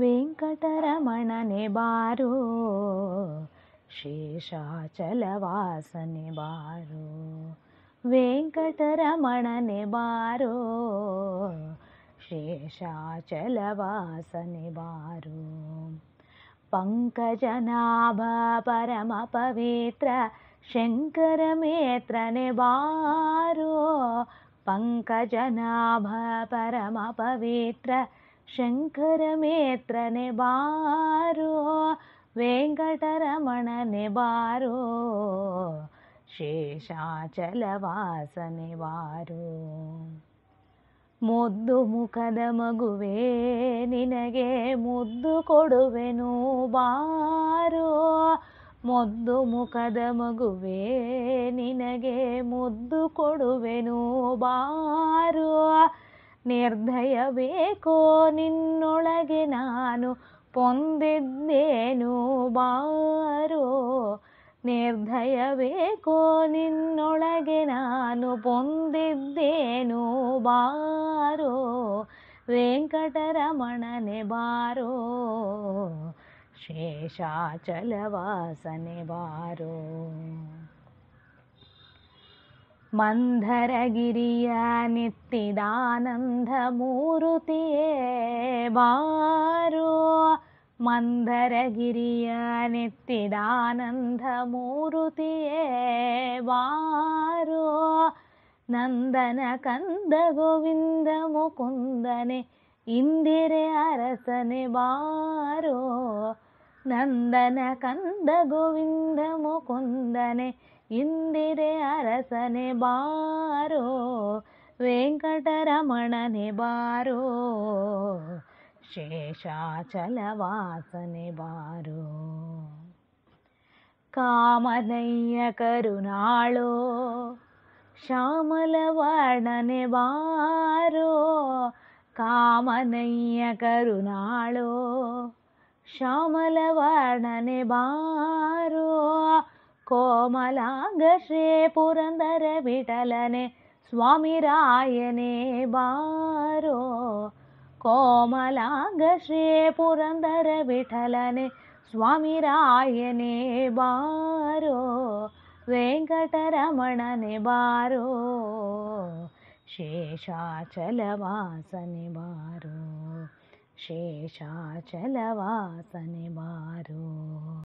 वेङ्कटरमण निवारो शेषाचलवासनि वारो वेङ्कटरमण निवारो शेषाचलवासनिवारो पङ्कजनाभ परमपवित्र शङ्करमेत्र पङ्कजनाभ परमपवित्र ಶಂಕರ ಮೇತ್ರನೆ ಬಾರೋ ವೆಂಕಟರಮಣನೆ ಬಾರೋ ಶೇಷಾಚಲವಾಸನೆ ಬಾರೋ ಮುದ್ದು ಮುಖದ ಮಗುವೇ ನಿನಗೆ ಮುದ್ದು ಕೊಡುವೆನು ಬಾರೋ ಮುದ್ದು ಮುಖದ ಮಗುವೇ ನಿನಗೆ ಮುದ್ದು ಕೊಡುವೆನು ಬಾರೋ ನಿರ್ಧಯವೇಕೋ ನಿನ್ನೊಳಗೆ ನಾನು ಪೊಂದಿದ್ದೇನು ಬಾರೋ ನಿರ್ಧಯವೇಕೋ ನಿನ್ನೊಳಗೆ ನಾನು ಪೊಂದಿದ್ದೇನು ಬಾರೋ ವೆಂಕಟರಮಣನೆ ಬಾರೋ ಶೇಷಾಚಲವಾಸನೆ ಬಾರೋ मन्दरगिरिया निन्दति एवारो मन्दरगिरिय निन्दर्ति ए वारो नन्दनकन्द ग गोविन्द मुकुन्दने इन्दिरे अरसने वारो नन्दनकन्द गोविन्दकुन्दने ಇಂದಿರೆ ಅರಸನೆ ಬಾರೋ ವೆಂಕಟರಮಣನೆ ಬಾರೋ ಶೇಷಾಚಲವಾಸನೆ ಬಾರೋ ಕಾಮನಯ್ಯ ಕರುಣಾಳೋ ಶ್ಯಾಮಲವರ್ಣನೆ ಬಾರೋ ಕಾಮನಯ್ಯ ಕರುಣಾಳೋ ಶ್ಯಾಮಲವರ್ಣನೆ ಬಾರೋ ಕೋಮಲಾಂಗ ಪುರಂದರ ವಿಠಲನೆ ಸ್ವಾಮಿ ರಾಯನೇ ಬಾರೋ ಕೋಮಲಾಂಗ ಶ್ರೀ ಪುರಂದರ ವಿಠಲನೆ ಸ್ವಾಮಿ ರಾಯನೇ ಬಾರೋ ವೆಂಕಟರಮಣನೆ ಬಾರೋ ಶೇಷಾಚಲವಾಸನೆ ಬಾರೋ ಶೇಷಾಚಲವಾಸನೆ ಬಾರೋ